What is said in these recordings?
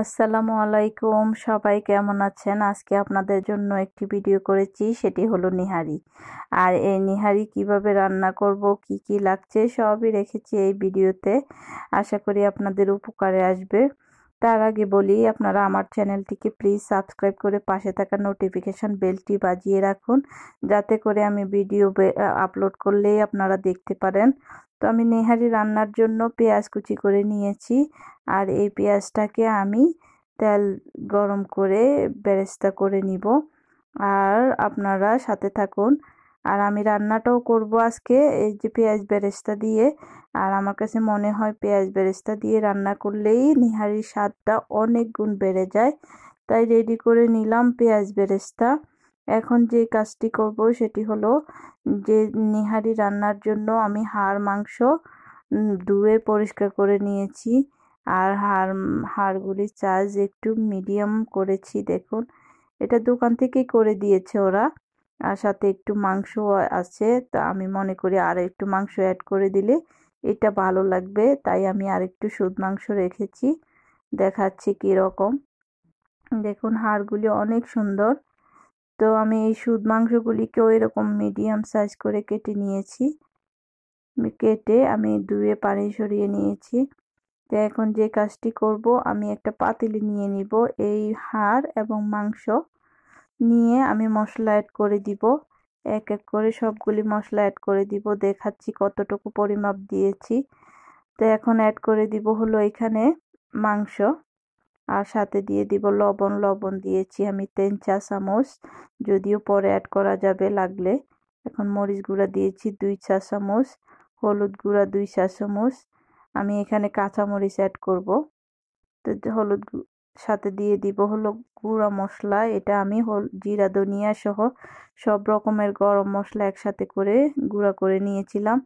আসসালামু আলাইকুম সবাই কেমন আছেন আজকে আপনাদের জন্য একটি ভিডিও করেছি সেটি হলো নিহারি আর এই নিহারি কিভাবে রান্না করব কি কি লাগছে সবই রেখেছি এই ভিডিওতে আশা করি আপনাদের উপকারে আসবে তার আগে বলি আপনারা আমার চ্যানেলটিকে প্লিজ সাবস্ক্রাইব করে পাশে থাকা নোটিফিকেশান বেলটি বাজিয়ে রাখুন যাতে করে আমি ভিডিও আপলোড করলেই আপনারা দেখতে পারেন তো আমি নেহারি রান্নার জন্য পেঁয়াজ কুচি করে নিয়েছি আর এই পেঁয়াজটাকে আমি তেল গরম করে বেরেস্তা করে নিব আর আপনারা সাথে থাকুন আর আমি রান্নাটাও করব আজকে এই যে পেঁয়াজ বেরেস্তা দিয়ে আর আমার কাছে মনে হয় পেঁয়াজ বেরেস্তা দিয়ে রান্না করলেই নিহারির স্বাদটা অনেক গুণ বেড়ে যায় তাই রেডি করে নিলাম পেঁয়াজ বেরেস্তা এখন যে কাজটি করব সেটি হলো যে নিহারি রান্নার জন্য আমি হাড় মাংস ধুয়ে পরিষ্কার করে নিয়েছি আর হাড় হাড়গুলি চার্জ একটু মিডিয়াম করেছি দেখুন এটা দোকান থেকেই করে দিয়েছে ওরা আর সাথে একটু মাংস আছে তা আমি মনে করি আর একটু মাংস অ্যাড করে দিলে এটা ভালো লাগবে তাই আমি আর একটু সুদ মাংস রেখেছি দেখাচ্ছি কীরকম দেখুন হাড়গুলি অনেক সুন্দর তো আমি এই সুদ মাংসগুলিকেও এরকম মিডিয়াম সাইজ করে কেটে নিয়েছি কেটে আমি ধুয়ে পানি সরিয়ে নিয়েছি তো এখন যে কাজটি করব আমি একটা পাতিলি নিয়ে নিব এই হাড় এবং মাংস নিয়ে আমি মশলা অ্যাড করে দিব এক এক করে সবগুলি মশলা অ্যাড করে দিব দেখাচ্ছি কতটুকু পরিমাপ দিয়েছি তো এখন অ্যাড করে দিব হলো এখানে মাংস আর সাথে দিয়ে দিব লবণ লবণ দিয়েছি আমি তিন চা চামচ যদিও পরে অ্যাড করা যাবে লাগলে এখন মরিচ গুঁড়া দিয়েছি দুই চা চামচ হলুদ গুঁড়া দুই চা চামচ আমি এখানে কাঁচামরিচ অ্যাড করব তো হলুদ সাথে দিয়ে দিব হলো গুঁড়া মশলা এটা আমি হল জিরা ধনিয়া সহ সব রকমের গরম মশলা একসাথে করে গুঁড়া করে নিয়েছিলাম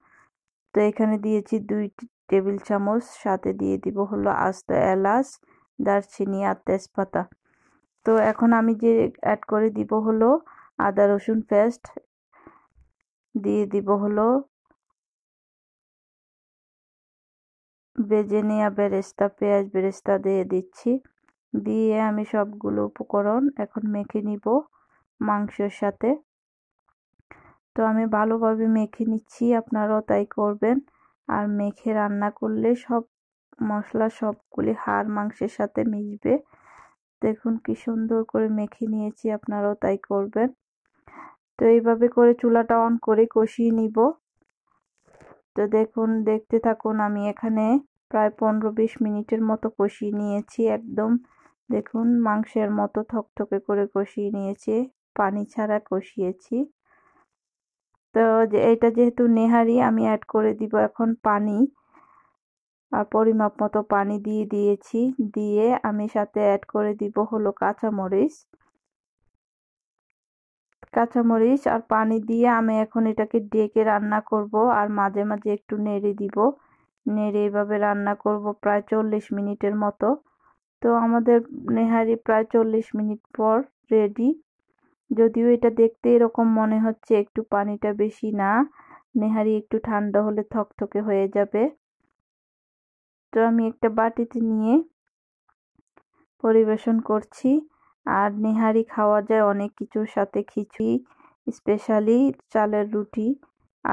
তো এখানে দিয়েছি দুই টেবিল চামচ সাথে দিয়ে দিব হলো আস্ত এলাচ দারচিনি আর তেজপাতা তো এখন আমি যে অ্যাড করে দিব হলো আদা রসুন পেস্ট দিয়ে দিব হলো বেজে নেয়া বেরেস্তা পেঁয়াজ বেরেস্তা দিয়ে দিচ্ছি দিয়ে আমি সবগুলো উপকরণ এখন মেখে নিব মাংসের সাথে তো আমি ভালোভাবে মেখে নিচ্ছি আপনারাও তাই করবেন আর মেখে রান্না করলে সব মশলা সবগুলি হাড় মাংসের সাথে মিশবে দেখুন কি সুন্দর করে মেখে নিয়েছি আপনারাও তাই করবেন তো এইভাবে করে চুলাটা অন করে কষিয়ে নিব তো দেখুন দেখতে থাকুন আমি এখানে প্রায় পনেরো বিশ মিনিটের মতো কষিয়ে নিয়েছি একদম দেখুন মাংসের মতো থকথকে করে কষিয়ে নিয়েছি পানি ছাড়া কষিয়েছি তো এটা যেহেতু নেহারি আমি অ্যাড করে দিব এখন পানি আর পরিমাপ মতো পানি দিয়ে দিয়েছি দিয়ে আমি সাথে অ্যাড করে দিব হলো কাঁচামরিচ কাঁচামরিচ আর পানি দিয়ে আমি এখন এটাকে ডেকে রান্না করব আর মাঝে মাঝে একটু নেড়ে দিব নেড়ে এভাবে রান্না করব প্রায় চল্লিশ মিনিটের মতো তো আমাদের নেহারি প্রায় চল্লিশ মিনিট পর রেডি যদিও এটা দেখতে এরকম মনে হচ্ছে একটু পানিটা বেশি না নেহারি একটু ঠান্ডা হলে থকথকে হয়ে যাবে তো আমি একটা বাটিতে নিয়ে পরিবেশন করছি আর নেহারি খাওয়া যায় অনেক কিছুর সাথে খিচুড়ি স্পেশালি চালের রুটি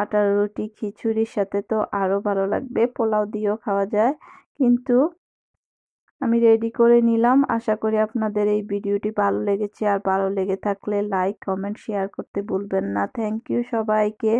আটার রুটি খিচুড়ির সাথে তো আরও ভালো লাগবে পোলাও দিয়েও খাওয়া যায় কিন্তু আমি রেডি করে নিলাম আশা করি আপনাদের এই ভিডিওটি ভালো লেগেছে আর ভালো লেগে থাকলে লাইক কমেন্ট শেয়ার করতে ভুলবেন না থ্যাংক ইউ সবাইকে